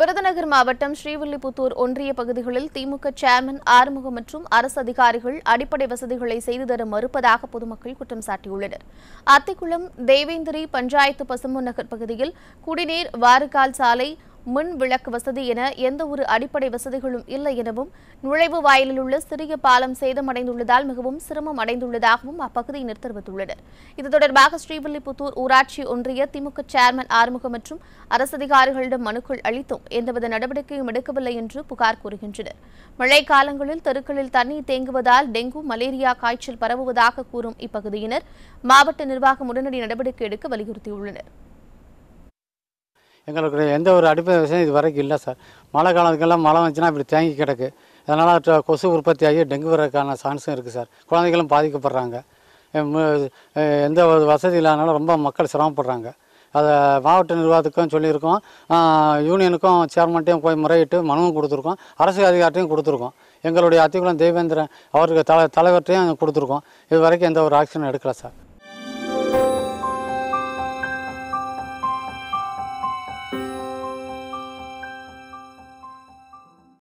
விருதுநகர் மாவட்டம் ஸ்ரீவில்லிபுத்தூர் ஒன்றிய பகுதிகளில் திமுக சேர்மன் ஆறுமுகம் மற்றும் அரசு அதிகாரிகள் அடிப்படை வசதிகளை செய்து தர மறுப்பதாக பொதுமக்கள் குற்றம் சாட்டியுள்ளனர் அத்திக்குளம் தேவேந்திரி பஞ்சாயத்து பசும்பு நகர் பகுதியில் குடிநீர் வாருகால் சாலை மின் விளக்கு வசதி என எந்த ஒரு அடிப்படை வசதிகளும் இல்லை எனவும் நுழைவு வாயிலில் உள்ள சிறிய பாலம் சேதமடைந்துள்ளதால் மிகவும் சிரமம் அடைந்துள்ளதாகவும் அப்பகுதியினர் தெரிவித்துள்ளனர் இது தொடர்பாக ஸ்ரீவில்லிபுத்தூர் ஊராட்சி ஒன்றிய திமுக சேர்மன் ஆறுமுகம் மற்றும் அரசு அதிகாரிகளிடம் மனுக்கள் அளித்தும் எந்தவித நடவடிக்கையும் எடுக்கவில்லை என்று புகார் கூறுகின்றனர் மழை காலங்களில் தெருக்களில் தண்ணீர் தேங்குவதால் டெங்கு மலேரியா காய்ச்சல் பரவுவதாக கூறும் இப்பகுதியினர் மாவட்ட நிர்வாகம் உடனடி நடவடிக்கை எடுக்க வலியுறுத்தியுள்ளனர் எங்களுக்கு எந்த ஒரு அடிப்படை விஷயம் இது வரைக்கும் இல்லை சார் மழை காலத்துக்கெல்லாம் மழை வந்துச்சுன்னா இப்படி தேங்கி கிடக்கு அதனால் கொசு உற்பத்தி ஆகி டெங்கு வரதுக்கான சான்ஸும் இருக்குது சார் குழந்தைகளும் பாதிக்கப்படுறாங்க எந்த ஒரு வசதி இல்லாதனாலும் ரொம்ப மக்கள் சிரமப்படுறாங்க அதை மாவட்ட நிர்வாகத்துக்கும் சொல்லியிருக்கோம் யூனியனுக்கும் சேர்மன்ட்டையும் போய் முறையிட்டு மனுவும் கொடுத்துருக்கோம் அரசு அதிகாரத்தையும் கொடுத்துருக்கோம் எங்களுடைய அத்திக்குளம் தேவேந்திரன் அவருக்கு தலை தலைவர்கிட்டையும் கொடுத்துருக்கோம் இது வரைக்கும் எந்த ஒரு ஆக்ஷனும் எடுக்கலை சார்